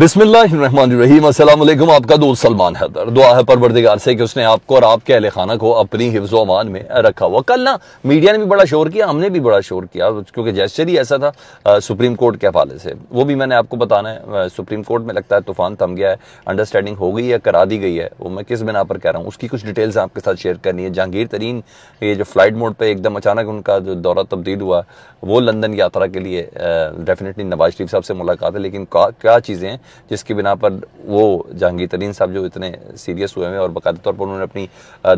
बिस्मिल्लाम असलम आपका दोस्त सलमान हैदर दुआ है परवरदिगार से कि उसने आपको और आपके अहल खाना को अपनी हिफ्ज अमान में रखा हुआ कल ना मीडिया ने भी बड़ा शोर किया हमने भी बड़ा शोर किया क्योंकि जैसे ही ऐसा था आ, सुप्रीम कोर्ट के हवाले से वो भी मैंने आपको बताना है सुप्रीम कोर्ट में लगता है तूफान थम गया है अंडरस्टैंडिंग हो गई है करा दी गई है वो मैं किस बिना पर कह रहा हूँ उसकी कुछ डिटेल्स आपके साथ शेयर करनी है जहांगीर तरीन ये जो फ्लाइट मोड पर एकदम अचानक उनका जो दौरा तब्दील हुआ वो लंदन यात्रा के लिए डेफिनेटली नवाज शरीफ साहब से मुलाकात है लेकिन क्या चीज़ें जिसकी बिना पर वो जहांगीर तरीन साहब जो इतने सीरियस हुए हैं और बाकायदा तौर पर उन्होंने अपनी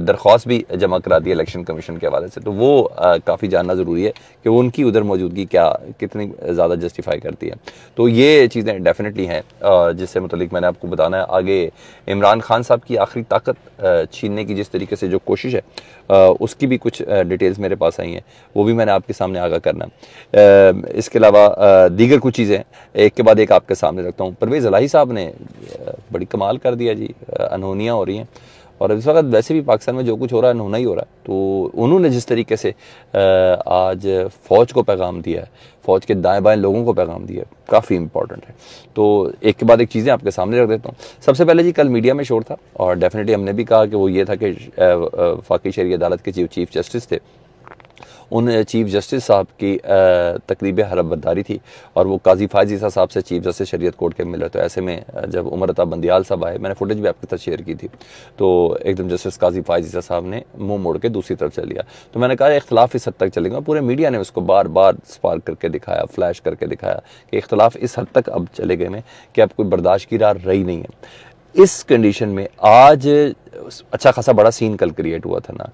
दरख्वास्त भी जमा करा दी इलेक्शन कमीशन के हवाले से तो वो काफ़ी जानना ज़रूरी है कि उनकी उधर मौजूदगी क्या कितनी ज़्यादा जस्टिफाई करती है तो ये चीज़ें डेफिनेटली हैं जिससे मतलब मैंने आपको बताना है आगे इमरान खान साहब की आखिरी ताकत छीनने की जिस तरीके से जो कोशिश है उसकी भी कुछ डिटेल्स मेरे पास आई हैं वो भी मैंने आपके सामने आगा करना इसके अलावा दीगर कुछ चीज़ें एक के बाद एक आपके सामने रखता हूँ परवेज जलाही साहब ने बड़ी कमाल कर दिया जी अनहोनियाँ हो रही हैं और इस वक्त वैसे भी पाकिस्तान में जो कुछ हो रहा है अनहोना ही हो रहा है तो उन्होंने जिस तरीके से आज फ़ौज को पैगाम दिया है फ़ौज के दाएं बाएं लोगों को पैगाम दिया है काफ़ी इंपॉर्टेंट है तो एक के बाद एक चीज़ें आपके सामने रख देता हूँ सबसे पहले जी कल मीडिया में शोर था और डेफिनेटली हमने भी कहा कि वो ये था कि फाकी शहरी अदालत के चीफ चीफ जस्टिस थे उन चीफ जस्टिस साहब की तकरीब हरबदारी थी और वो काजी फायज ईसा साहब से चीफ जस्टिस शरीत कोर्ट के मिले तो ऐसे में जब उमर अता बंदियाल साहब आए मैंने फुटेज भी आपके साथ शेयर की थी तो एकदम जस्टिस काजी फायज ईसा साहब ने मुँह मोड़ के दूसरी तरफ चल लिया तो मैंने कहा इख्तलाफ इस हद तक चलेगा पूरे मीडिया ने उसको बार बार स्पार्क करके दिखाया फ्लैश करके दिखाया कि इख्तलाफ इस हद तक अब चले गए हैं कि अब कोई बर्दाश्त की राह रही नहीं है इस कंडीशन में आज अच्छा खासा बड़ा सीन कल क्रिएट हुआ था ना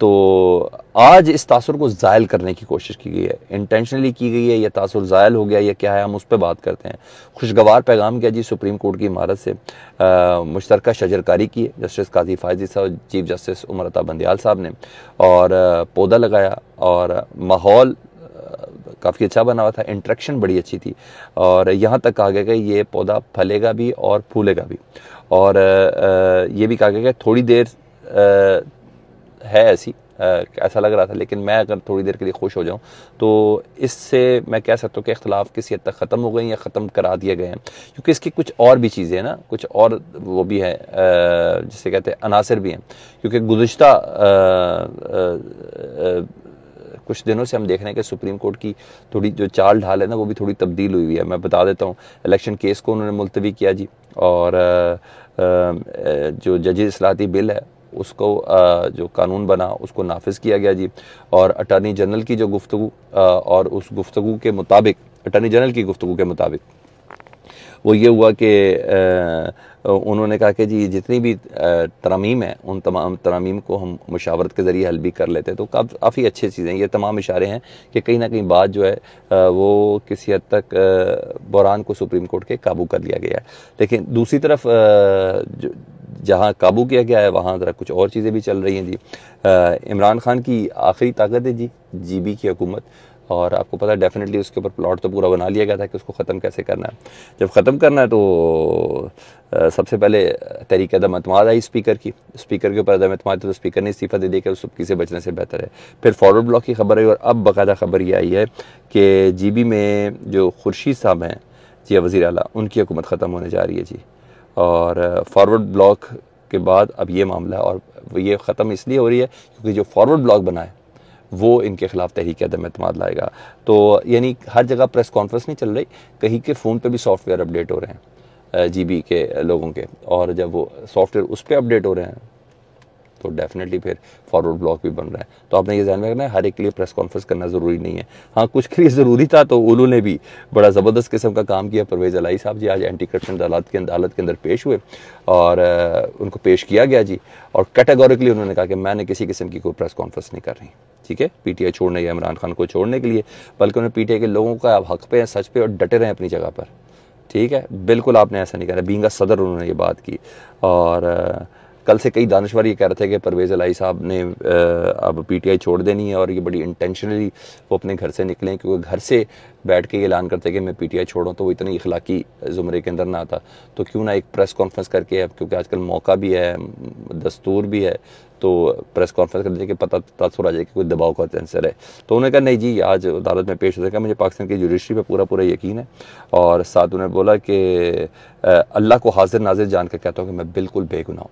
तो आज इस तासर को ज़ायल करने की कोशिश की गई है इंटेंशनली की गई है यह तासर ज़ायल हो गया या क्या है हम उस पर बात करते हैं खुशगवार पैगाम किया जी सुप्रीम कोर्ट की इमारत से मुश्तर शजरकारी की जस्टिस काजी फायजी साहब चीफ जस्टिस उमर अता बंदयाल साहब ने और पौधा लगाया और माहौल काफ़ी अच्छा बना हुआ था इंट्रैक्शन बड़ी अच्छी थी और यहाँ तक कहा गया कि ये पौधा फलेगा भी और फूलेगा भी और ये भी कहा गया कि थोड़ी देर है ऐसी ऐसा लग रहा था लेकिन मैं अगर थोड़ी देर के लिए खुश हो जाऊं तो इससे मैं कह सकता हूँ कि इख्तलाफ किसी हद तक ख़त्म हो गई या ख़त्म करा दिए गए हैं क्योंकि इसकी कुछ और भी चीज़ें हैं ना कुछ और वो भी हैं जिसे कहते हैं अनासर भी हैं क्योंकि गुज्त कुछ दिनों से हम देख रहे हैं कि सुप्रीम कोर्ट की थोड़ी जो चाल ढाल है ना वो भी थोड़ी तब्दील हुई हुई है मैं बता देता हूँ इलेक्शन केस को उन्होंने मुलतवी किया जी और जो जजेस असलाती बिल है उसको जो कानून बना उसको नाफिज किया गया जी और अटार्नी जनरल की जो गुफ्तु और उस गुफ्तु के मुताबिक अटार्नी जनरल की गुफ्तु के मुताबिक वो ये हुआ कि उन्होंने कहा कि जी जितनी भी तरामीम है उन तमाम तरामीम को हम मुशावरत के ज़रिए हल भी कर लेते हैं तो काफ़ी अच्छी चीज़ें ये तमाम इशारे हैं कि कहीं ना कहीं बात जो है वो किसी हद तक बुरान को सुप्रीम कोर्ट के काबू कर लिया गया है लेकिन दूसरी तरफ जहाँ काबू किया गया है वहाँ ज़रा कुछ और चीज़ें भी चल रही हैं जी इमरान खान की आखिरी ताकत है जी जी बी की हुकूमत और आपको पता है डेफिनेटली उसके ऊपर प्लॉट तो पूरा बना लिया गया था कि उसको ख़त्म कैसे करना है जब ख़त्म करना है तो सबसे पहले तरीके दम अतमाद आई स्पीकर की स्पीकर के ऊपर दम अतमाद तो स्पीकर ने इस्तीफ़ा दे दिया कि उस सबकी से बचने से बेहतर है फिर फॉरवर्ड ब्लॉक की खबर आई और अब बाकायदा खबर ये आई है कि जी बी में जो खुर्शीद साहब हैं जी हाँ, वज़ी अला उनकी हुकूमत ख़त्म होने जा रही है जी और फॉरवर्ड ब्लॉक के बाद अब ये मामला है और ये ख़त्म इसलिए हो रही है क्योंकि जो फॉरवर्ड ब्लॉक बना है वो इनके खिलाफ तहरीक अदम अतमाद लाएगा तो यानी हर जगह प्रेस कॉन्फ्रेंस नहीं चल रही कहीं के फ़ोन पर भी सॉफ्टवेयर अपडेट हो रहे हैं जी बी के लोगों के और जब वो सॉफ्टवेयर उस पर अपडेट हो रहे हैं तो डेफिनेटली फिर फॉरवर्ड ब्लॉक भी बन रहा है तो आपने ये ध्यान रखना है हर एक के लिए प्रेस कॉन्फ्रेंस करना ज़रूरी नहीं है हाँ कुछ के लिए ज़रूरी था तो उन्होंने भी बड़ा ज़बरदस्त किस्म का काम किया परवेज़ अलाई साहब जी आज एंटी करप्शन अदालत के अदालत के अंदर पेश हुए और उनको पेश किया गया जी और कैटेगोरिकली उन्होंने कहा कि मैंने किसी किस्म की कोई प्रेस कॉन्फ्रेंस नहीं कर रही ठीक है पीटीआई छोड़ने या इमरान खान को छोड़ने के लिए बल्कि उन्हें पीटीआई के लोगों का आप हक पे हैं सच पे और डटे रहें अपनी जगह पर ठीक है बिल्कुल आपने ऐसा नहीं करा बींगा सदर उन्होंने ये बात की और कल से कई दानश्वर ये कह रहे थे कि परवेज़ अलाई साहब ने अब पीटीआई छोड़ देनी है और ये बड़ी इंटेंशनली वो अपने घर से निकले क्योंकि घर से बैठ के ऐलान करते कि मैं पीटीआई छोड़ूँ तो वो इतनी इखलाकी ज़ुमरे के अंदर ना आता तो क्यों ना एक प्रेस कॉन्फ्रेंस करके अब क्योंकि आजकल मौका भी है दस्तूर भी है तो प्रेस कॉन्फ्रेंस कर लीजिए पता तसर आ जाए कि कोई दबाव का आंसर है तो उन्होंने कहा नहीं जी आज अदालत में पेश हो जाएगा मुझे पाकिस्तान की जुडिशरी पर पूरा पूरा यकीन है और साथ उन्होंने बोला कि अल्लाह को हाजिर नाजिर जान कर कहता हूँ कि मैं बिल्कुल बेगुनाह हूँ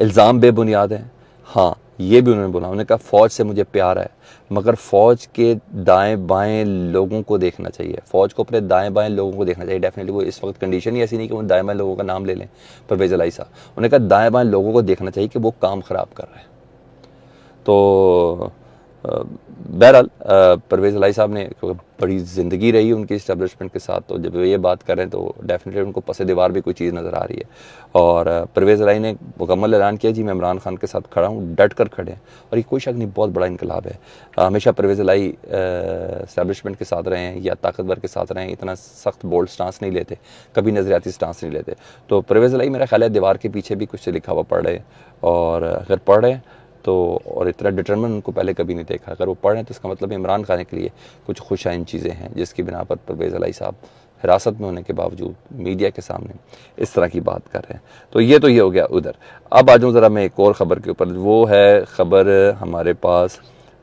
इल्ज़ाम बेबुनियाद हैं हाँ ये भी उन्होंने बोला उन्होंने कहा फ़ौज से मुझे प्यार है मगर फ़ौज के दाएं बाएं लोगों को देखना चाहिए फ़ौज को अपने दाएं बाएं लोगों को देखना चाहिए डेफिनेटली वो इस वक्त कंडीशन ही ऐसी नहीं कि वो दाएं बाएं लोगों का नाम ले लें परवेज़ अलाई साहब उन्होंने कहा दाएं बाएं लोगों को देखना चाहिए कि वो काम ख़राब कर रहे हैं तो बहरहाल परवेज़ लाई साहब ने बड़ी ज़िंदगी रही उनकी इस्टेबलिशमेंट के साथ तो जब ये बात करें तो डेफिनेटली उनको पसे दीवार भी कोई चीज़ नज़र आ रही है और परवेज़ लाई ने मुकम्मल ऐलान किया जी मैं इमरान खान के साथ खड़ा हूँ डट कर खड़े हैं और ये कोई शक नहीं बहुत बड़ा इनकलाब है हमेशा परवेज़ लाई इस्टेबलिशमेंट के साथ रहे हैं या ताकतवर के साथ रहे हैं इतना सख्त बोल्ड स्टांस नहीं लेते कभी नज़रियाती स्टांस नहीं लेते तो परवेज़ लाई मेरा ख्याल है दीवार के पीछे भी कुछ लिखा हुआ पढ़ रहे और अगर पढ़ रहे हैं तो और इतना डिटर्मन उनको पहले कभी नहीं देखा अगर वो पढ़ रहे हैं तो इसका मतलब इमरान खान के लिए कुछ खुशाइन चीज़ें हैं जिसकी बिना पर परवेज़ अली साहब हिरासत में होने के बावजूद मीडिया के सामने इस तरह की बात कर रहे हैं तो ये तो ये हो गया उधर अब आ जाऊँ ज़रा मैं एक और ख़बर के ऊपर वो है ख़बर हमारे पास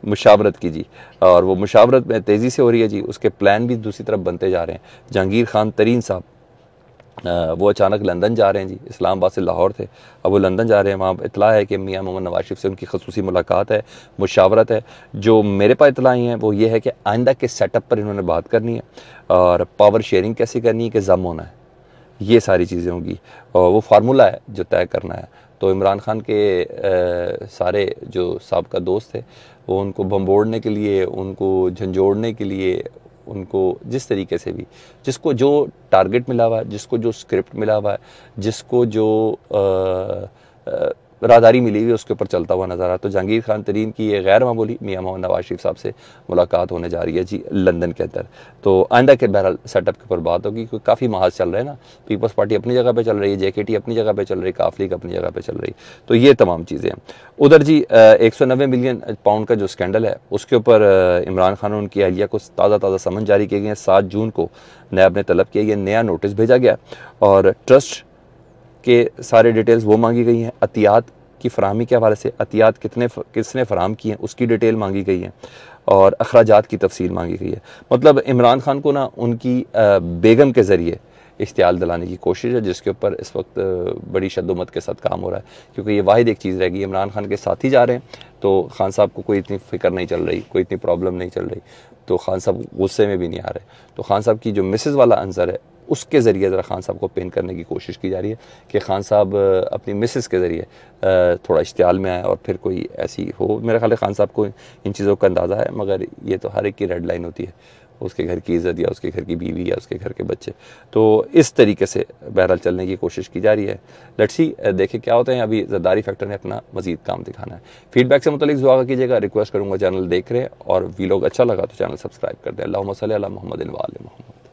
मुशावरत की जी और वो मुशावरत में तेज़ी से हो रही है जी उसके प्लान भी दूसरी तरफ बनते जा रहे हैं जहांगीर खान तरीन साहब वो अचानक लंदन जा रहे हैं जी इस्लामाबाद से लाहौर थे अब वो लंदन जा रहे हैं वहाँ इतला है कि मियाँ मोहम्मद नवाज शरीफ से उनकी खसूसी मुलाकात है मुशावरत है जो मेरे पास इतलाएँ हैं वो ये है कि आइंदा के सेटअप पर इन्होंने बात करनी है और पावर शेयरिंग कैसे करनी है कि जम होना है ये सारी चीज़ें होंगी और वो फार्मूला है जो तय करना है तो इमरान खान के आ, सारे जो सबका दोस्त थे वो उनको बम्बोड़ने के लिए उनको झंझोड़ने के लिए उनको जिस तरीके से भी जिसको जो टारगेट मिला हुआ है जिसको जो स्क्रिप्ट मिला हुआ है जिसको जो आ, आ, राहदारी मिली हुई उसके ऊपर चलता हुआ नजर आया तो जहांगीर खान तरीन की ये गैर मामूली मियाँ मोहम्मद नवाज शरीफ साहब से मुलाकात होने जा रही है जी लंदन के अंदर तो आइंदा के बहरहाल सेटअप के ऊपर बात होगी क्योंकि काफ़ी महाज चल रहे हैं ना पीपल्स पार्टी अपनी जगह पर चल रही है जे अपनी जगह पर चल रही है काफ लीग अपनी जगह पर चल रही तो ये तमाम चीज़ें हैं उधर जी एक सौ नब्बे मिलियन पाउंड का जो स्कैंडल है उसके ऊपर इमरान खान और उनकी अहलिया को ताज़ा ताज़ा समन जारी किए गए हैं सात जून को नैब ने तलब किया ये नया नोटिस भेजा गया और ट्रस्ट के सारे डिटेल्स वो मांगी गई हैं अतियात की फरहमी के हवाले से अतियात कितने किसने फराम की हैं उसकी डिटेल मांगी गई है और अखराज की तफसील मांगी गई है मतलब इमरान खान को ना उनकी बेगम के ज़रिए इश्तियाल दिलाने की कोशिश है जिसके ऊपर इस वक्त बड़ी शदोमत के साथ काम हो रहा है क्योंकि ये वाहिद एक चीज़ रहेगी इमरान खान के साथ ही जा रहे हैं तो खान साहब को कोई इतनी फिक्र नहीं चल रही कोई इतनी प्रॉब्लम नहीं चल रही तो खान साहब गुस्से में भी नहीं आ रहे तो खान साहब की जो मिसेज़ वाला अंसर है उसके ज़रिए ज़रा खान साहब को पेन करने की कोशिश की जा रही है कि खान साहब अपनी मिसेज के ज़रिए थोड़ा इश्तियाल में आए और फिर कोई ऐसी हो मेरा ख्याल खान साहब को इन चीज़ों का अंदाज़ा है मगर ये तो हर एक की रेड लाइन होती है उसके घर की इज़्ज़त या उसके घर की बीवी या उसके घर के बच्चे तो इस तरीके से बहरहाल चलने की कोशिश की जा रही है लट्सी देखें क्या होते हैं अभी जरदारी फैक्टर ने अपना मजीद काम दिखाना है फीडबैक से मुतलिक दुआ कीजिएगा रिक्वेस्ट करूँगा चैनल देख रहे हैं और वी लोग अच्छा लगा तो चैनल सब्सक्राइब कर दें अल्लाह मसल मोहम्मद मोहम्मद